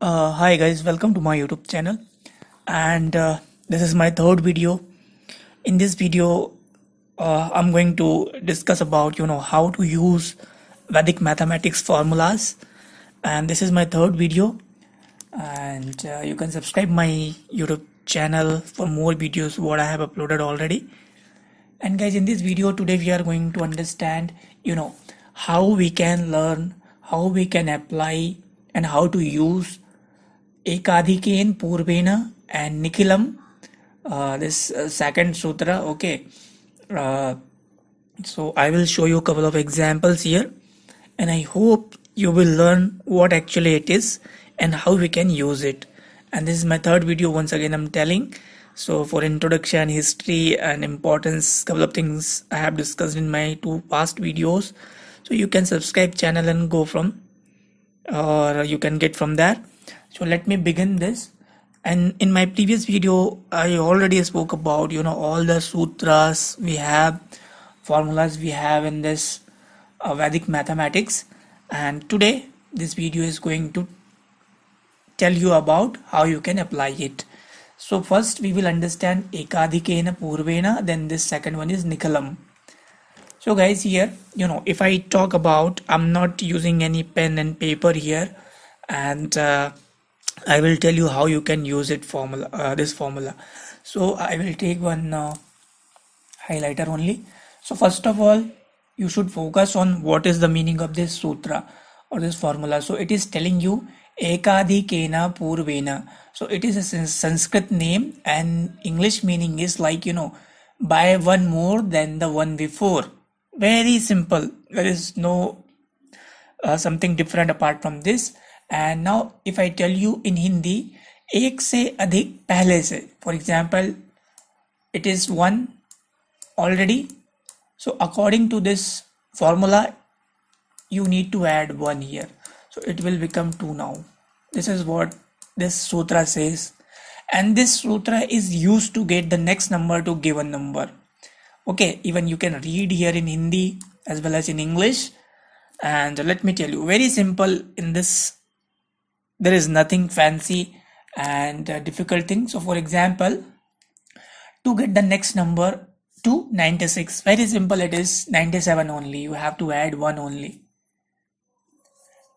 Uh, hi guys welcome to my youtube channel and uh, this is my third video in this video uh, i'm going to discuss about you know how to use vedic mathematics formulas and this is my third video and uh, you can subscribe my youtube channel for more videos what i have uploaded already and guys in this video today we are going to understand you know how we can learn how we can apply and how to use ekadikein purvena and nikilam uh, this uh, second sutra okay uh, so i will show you a couple of examples here and i hope you will learn what actually it is and how we can use it and this is my third video once again i'm telling so for introduction history and importance couple of things i have discussed in my two past videos so you can subscribe channel and go from or you can get from there so let me begin this and in my previous video i already spoke about you know all the sutras we have formulas we have in this uh, vedic mathematics and today this video is going to tell you about how you can apply it so first we will understand ekadhikena purvena then this second one is nikalam so guys here you know if I talk about I'm not using any pen and paper here and uh, I will tell you how you can use it formula uh, this formula so I will take one uh, highlighter only so first of all you should focus on what is the meaning of this sutra or this formula so it is telling you kena purvena so it is a sanskrit name and english meaning is like you know by one more than the one before very simple there is no uh, something different apart from this and now if i tell you in hindi "ek se अधिक पहले se," for example, it is one already. So, according to this formula, you need to add one here so it will become two now this is what this sutra says and this sutra is used to get the next number to given number okay even you can read here in hindi as well as in english and let me tell you very simple in this there is nothing fancy and uh, difficult thing so for example to get the next number to 96 very simple it is 97 only you have to add 1 only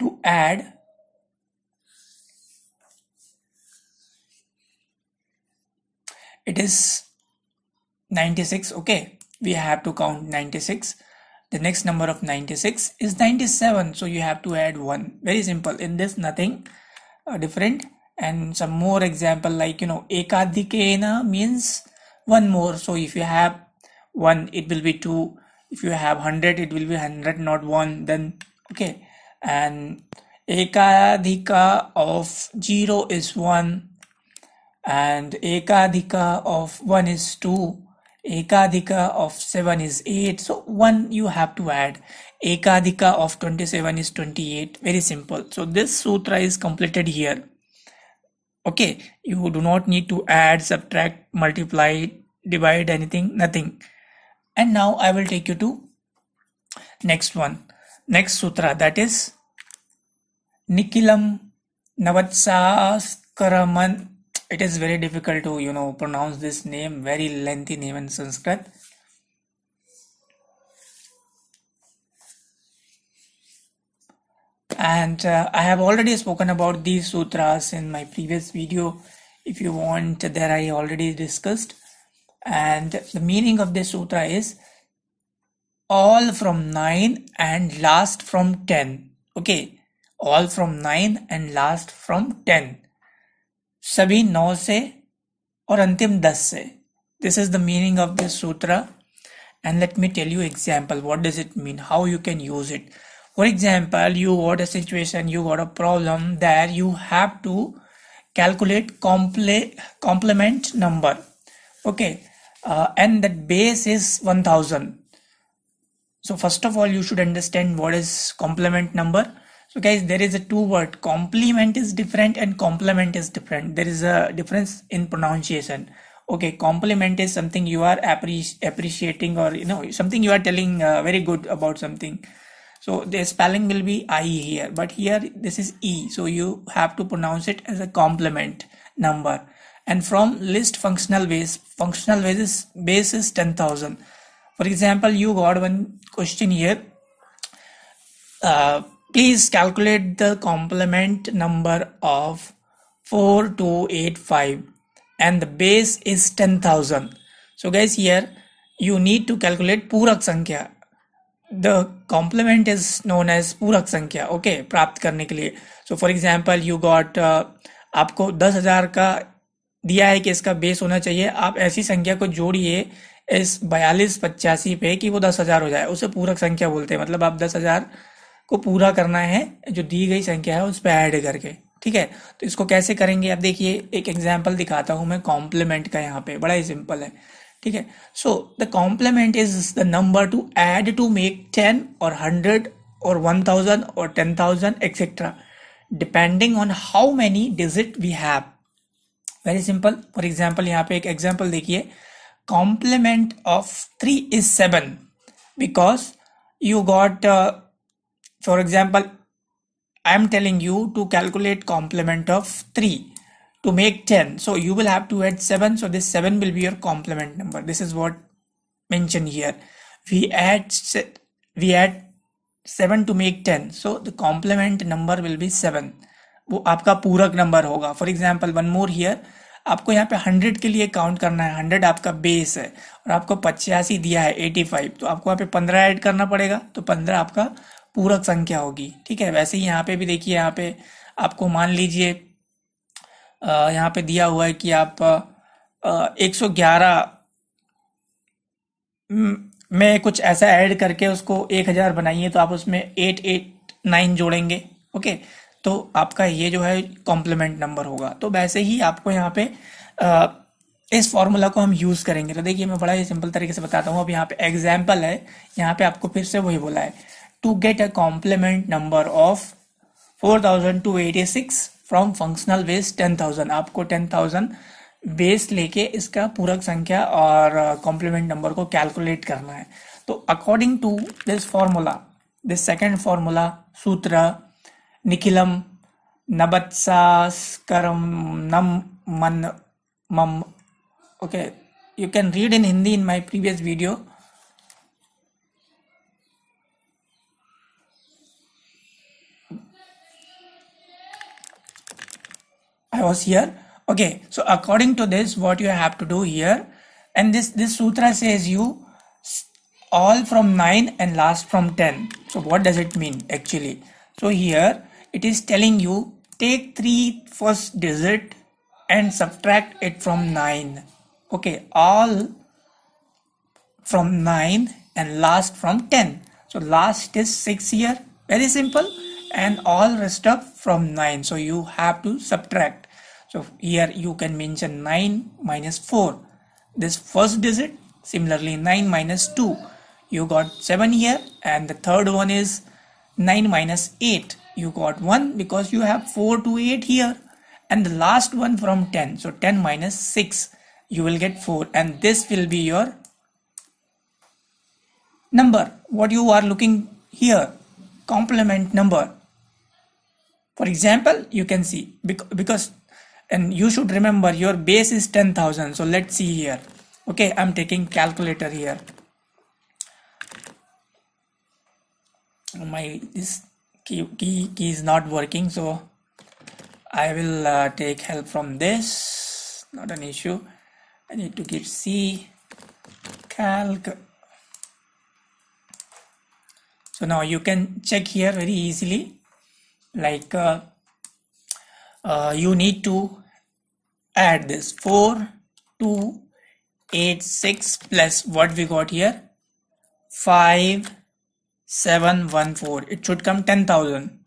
to add it is 96 okay we have to count 96 the next number of 96 is 97 so you have to add 1 very simple in this nothing uh, different and some more example like you know ekadikena means one more so if you have 1 it will be 2 if you have 100 it will be 100 not 1 then okay and ekadika of 0 is 1 and ekadika of 1 is 2 ekadika of 7 is 8 so 1 you have to add ekadika of 27 is 28 very simple so this sutra is completed here okay you do not need to add subtract multiply divide anything nothing and now i will take you to next one next sutra that is nikilam navatsakaraman it is very difficult to you know pronounce this name very lengthy name in sanskrit and uh, i have already spoken about these sutras in my previous video if you want there i already discussed and the meaning of this sutra is all from 9 and last from 10 okay all from 9 and last from 10 सभी नौ से और अंतिम दस से this is the meaning of this sutra and let me tell you example what does it mean how you can use it for example you what a situation you what a problem there you have to calculate comple complement number okay and that base is one thousand so first of all you should understand what is complement number so guys there is a two word complement is different and complement is different there is a difference in pronunciation okay compliment is something you are appreci appreciating or you know something you are telling uh, very good about something so the spelling will be i here but here this is e so you have to pronounce it as a complement number and from list functional base functional basis base is 10000 for example you got one question here uh, Please calculate the complement number of 4285 and the base is 10,000. So guys here you need to calculate Purak Sankhya. The complement is known as Purak Sankhya. Okay, प्राप्त करने के लिए. So for example you got uh, आपको 10,000 का दिया है कि इसका बेस होना चाहिए आप ऐसी संख्या को जोड़िए इस बयालीस पचासी पे कि वो दस हजार हो जाए उसे पूरक संख्या बोलते हैं मतलब आप दस हजार को पूरा करना है जो दी गई संख्या है उस पर ऐड करके ठीक है तो इसको कैसे करेंगे अब देखिए एक एग्जाम्पल दिखाता हूं मैं कॉम्प्लीमेंट का यहाँ पे बड़ा ही सिंपल है ठीक है so the complement is the number to add to make ten और हंड्रेड और वन थाउजेंड और ten thousand etcetera depending on how many digit we have very simple for example यहाँ पे एक एग्जाम्पल देखिए complement of three is seven because you got For example, I am telling you to calculate complement of 3 to make 10. So you will have to add 7. So this 7 will be your complement number. This is what mentioned here. We add we add 7 to make 10. So the complement number will be 7. वो आपका पूरक number होगा for example one more here आपको यहाँ पे hundred के लिए count करना है हंड्रेड आपका बेस है और आपको पचासी दिया है एटी फाइव तो आपको यहाँ पे पंद्रह ऐड करना पड़ेगा तो पंद्रह आपका पूरक संख्या होगी ठीक है वैसे ही यहाँ पे भी देखिए यहाँ पे आपको मान लीजिए यहाँ पे दिया हुआ है कि आप एक सौ ग्यारह में कुछ ऐसा ऐड करके उसको एक हजार बनाइए तो आप उसमें एट एट नाइन जोड़ेंगे ओके तो आपका ये जो है कॉम्प्लीमेंट नंबर होगा तो वैसे ही आपको यहाँ पे आ, इस फॉर्मूला को हम यूज़ करेंगे तो देखिए मैं बड़ा ही सिंपल तरीके से बताता हूँ अब यहाँ पे एग्जाम्पल है यहाँ पे आपको फिर से वही बोला है to get a complement number of 4286 from functional base 10000 आपको 10000 बेस लेके इसका पूरक संख्या और कॉम्प्लीमेंट uh, नंबर को कैलकुलेट करना है तो according to this formula this second formula sutra Nikhilam Navatashcaramam नम मन मम okay you can read in Hindi in my previous video I was here. Okay, so according to this, what you have to do here, and this this sutra says you all from 9 and last from 10. So what does it mean actually? So here it is telling you take three first digit and subtract it from 9. Okay, all from 9 and last from 10. So last is 6 here. Very simple and all rest of from 9 so you have to subtract so here you can mention 9 minus 4 this first digit similarly 9 minus 2 you got 7 here and the third one is 9 minus 8 you got 1 because you have 4 to 8 here and the last one from 10 so 10 minus 6 you will get 4 and this will be your number what you are looking here complement number for example, you can see because and you should remember your base is 10,000. So let's see here. Okay, I'm taking calculator here. My this key key, key is not working, so I will uh, take help from this. Not an issue. I need to give C calc. So now you can check here very easily like uh, uh, you need to add this 4 2 8 6 plus what we got here 5 7 1 4 it should come 10000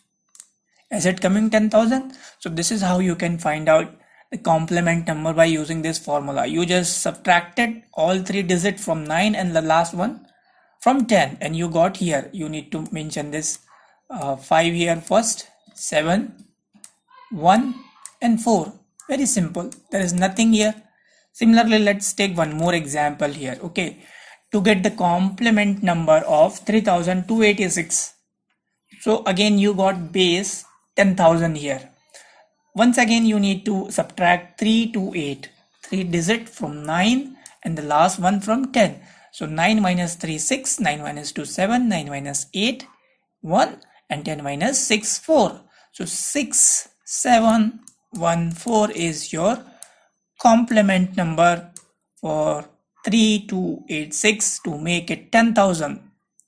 is it coming 10000 so this is how you can find out the complement number by using this formula you just subtracted all three digits from 9 and the last one from 10 and you got here you need to mention this uh, 5 here first 7, 1 and 4. Very simple. There is nothing here. Similarly, let's take one more example here. Okay. To get the complement number of 3286. So again, you got base 10,000 here. Once again, you need to subtract 3 to 8. 3 digit from 9 and the last one from 10. So 9 minus 3, 6, 9 minus 2, 7, 9 minus 8, 1 and 10 minus 6, 4. So 6714 is your complement number for 3286 to make it 10,000.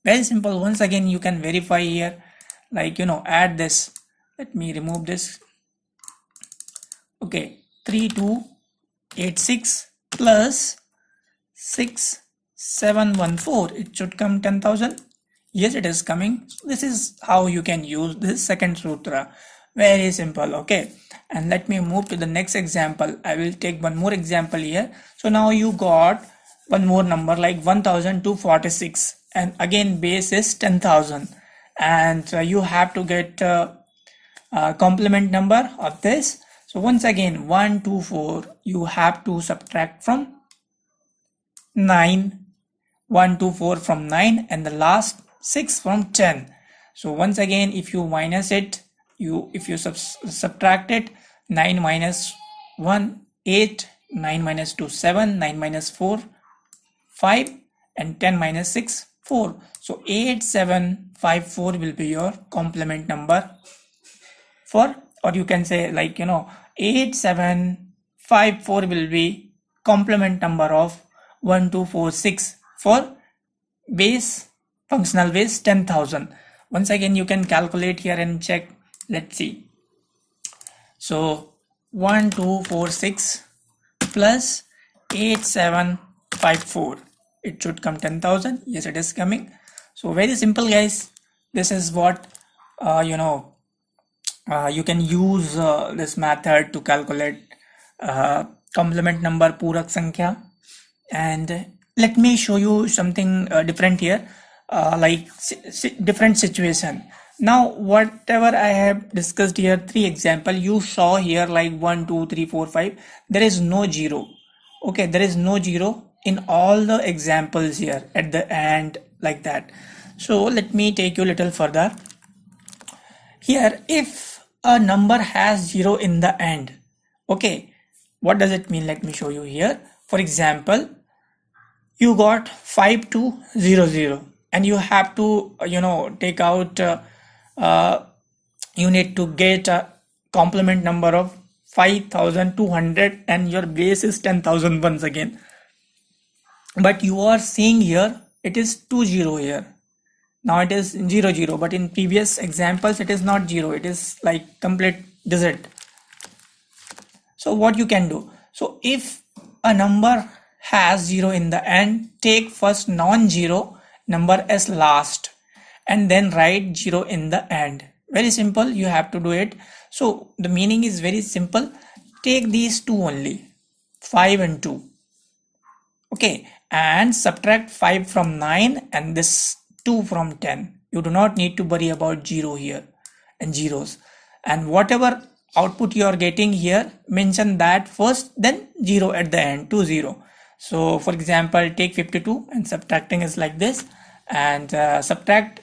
Very simple. Once again, you can verify here, like, you know, add this. Let me remove this. Okay, 3286 plus 6714. It should come 10,000 yes it is coming this is how you can use this second sutra very simple okay and let me move to the next example i will take one more example here so now you got one more number like 1246 and again base is 10000 and uh, you have to get uh, complement number of this so once again 124, you have to subtract from 9 124 from 9 and the last 6 from 10 so once again if you minus it you if you sub subtract it 9 minus 1 8 9 minus 2 7 9 minus 4 5 and 10 minus 6 4 so 8754 will be your complement number for or you can say like you know 8754 will be complement number of 6 for base functional ways 10,000 once again you can calculate here and check let's see so 1 2 4 6 plus 8 7 5 4 it should come 10,000 yes it is coming so very simple guys this is what uh, you know uh, you can use uh, this method to calculate uh, complement number purak sankhya and let me show you something uh, different here uh, like different situation now whatever i have discussed here three example you saw here like one two three four five there is no zero okay there is no zero in all the examples here at the end like that so let me take you little further here if a number has zero in the end okay what does it mean let me show you here for example you got 5200 and you have to uh, you know take out uh, uh, you need to get a complement number of 5200 and your base is 10000 once again but you are seeing here it is 20 here now it is 0 0 but in previous examples it is not 0 it is like complete digit so what you can do so if a number has 0 in the end take first non-zero number as last and then write 0 in the end very simple you have to do it so the meaning is very simple take these two only 5 and 2 okay and subtract 5 from 9 and this 2 from 10 you do not need to worry about 0 here and zeros and whatever output you are getting here mention that first then 0 at the end to 0 so for example take 52 and subtracting is like this and uh, subtract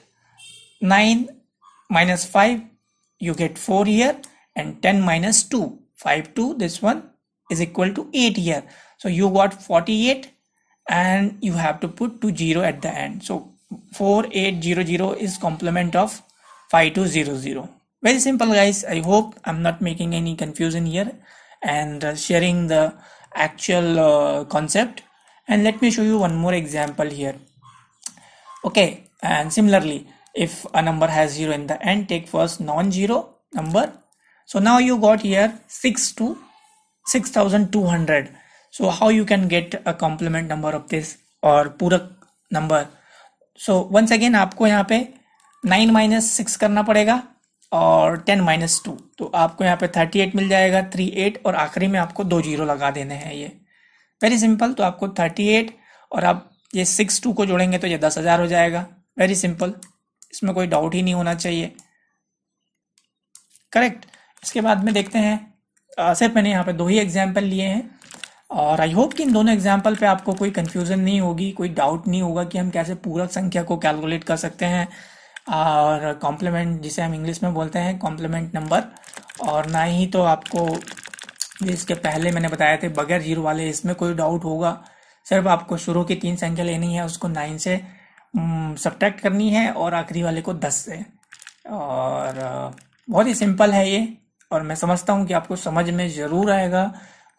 9 minus 5 you get 4 here and 10 minus 2 5 2 this one is equal to 8 here so you got 48 and you have to put 2 0 at the end so 4800 is complement of 5200 very simple guys i hope i'm not making any confusion here and uh, sharing the actual uh, concept and let me show you one more example here okay and similarly if a number has zero in the end take first non-zero number so now you got here 6 to 6200 so how you can get a complement number of this or purak number so once again aapko yahan pe 9 minus 6 karna padega और ten minus two तो आपको यहाँ पे thirty eight मिल जाएगा three eight और आखिरी में आपको दो जीरो लगा देने हैं ये वेरी सिंपल तो आपको थर्टी एट और आप ये सिक्स टू को जोड़ेंगे तो ये दस हज़ार हो जाएगा वेरी सिंपल इसमें कोई डाउट ही नहीं होना चाहिए करेक्ट इसके बाद में देखते हैं सिर्फ मैंने यहाँ पे दो ही एग्जाम्पल लिए हैं और आई होप कि इन दोनों एग्जाम्पल पे आपको कोई कन्फ्यूज़न नहीं होगी कोई डाउट नहीं होगा कि हम कैसे पूरक संख्या को कैलकुलेट कर सकते हैं और कॉम्प्लीमेंट जिसे हम इंग्लिश में बोलते हैं कॉम्प्लीमेंट नंबर और ना ही तो आपको इसके पहले मैंने बताया थे बगैर जीरो वाले इसमें कोई डाउट होगा सिर्फ आपको शुरू की तीन संख्या लेनी है उसको नाइन से सब्ट्रैक्ट हम्म, करनी है और आखिरी वाले को दस से और बहुत ही सिंपल है ये और मैं समझता हूँ कि आपको समझ में ज़रूर आएगा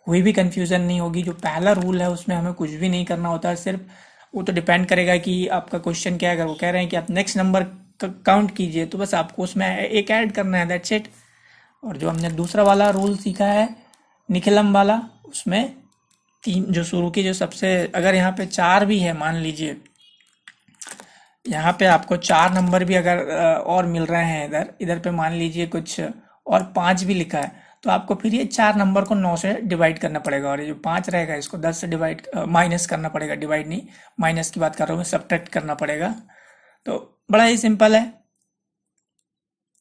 कोई भी कन्फ्यूज़न नहीं होगी जो पहला रूल है उसमें हमें कुछ भी नहीं करना होता सिर्फ वो तो डिपेंड करेगा कि आपका क्वेश्चन क्या है अगर वो कह रहे हैं कि आप नेक्स्ट नंबर काउंट कीजिए तो बस आपको उसमें एक ऐड करना है दैट्स इट और जो हमने दूसरा वाला रूल सीखा है निखिलम वाला उसमें तीन जो शुरू की जो सबसे अगर यहाँ पे चार भी है मान लीजिए यहाँ पे आपको चार नंबर भी अगर और मिल रहे हैं इधर इधर पे मान लीजिए कुछ और पाँच भी लिखा है तो आपको फिर ये चार नंबर को नौ से डिवाइड करना पड़ेगा और ये जो पाँच रहेगा इसको दस से डिवाइड माइनस करना पड़ेगा डिवाइड नहीं माइनस की बात कर रहा हूँ सब्ट्रैक्ट करना पड़ेगा तो बड़ा ही सिंपल है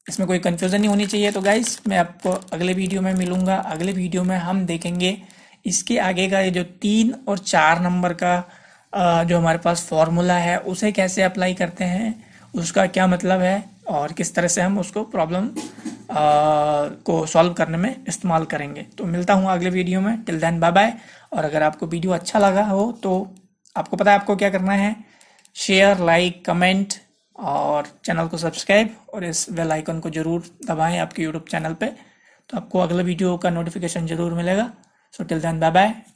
इसमें कोई कंफ्यूजन नहीं होनी चाहिए तो गाइस मैं आपको अगले वीडियो में मिलूंगा अगले वीडियो में हम देखेंगे इसके आगे का ये जो तीन और चार नंबर का जो हमारे पास फॉर्मूला है उसे कैसे अप्लाई करते हैं उसका क्या मतलब है और किस तरह से हम उसको प्रॉब्लम को सॉल्व करने में इस्तेमाल करेंगे तो मिलता हूँ अगले वीडियो में टिल देन बाय बाय और अगर आपको वीडियो अच्छा लगा हो तो आपको पता है आपको क्या करना है शेयर लाइक कमेंट और चैनल को सब्सक्राइब और इस बेल आइकन को जरूर दबाएं आपके यूट्यूब चैनल पे तो आपको अगले वीडियो का नोटिफिकेशन जरूर मिलेगा so till then bye bye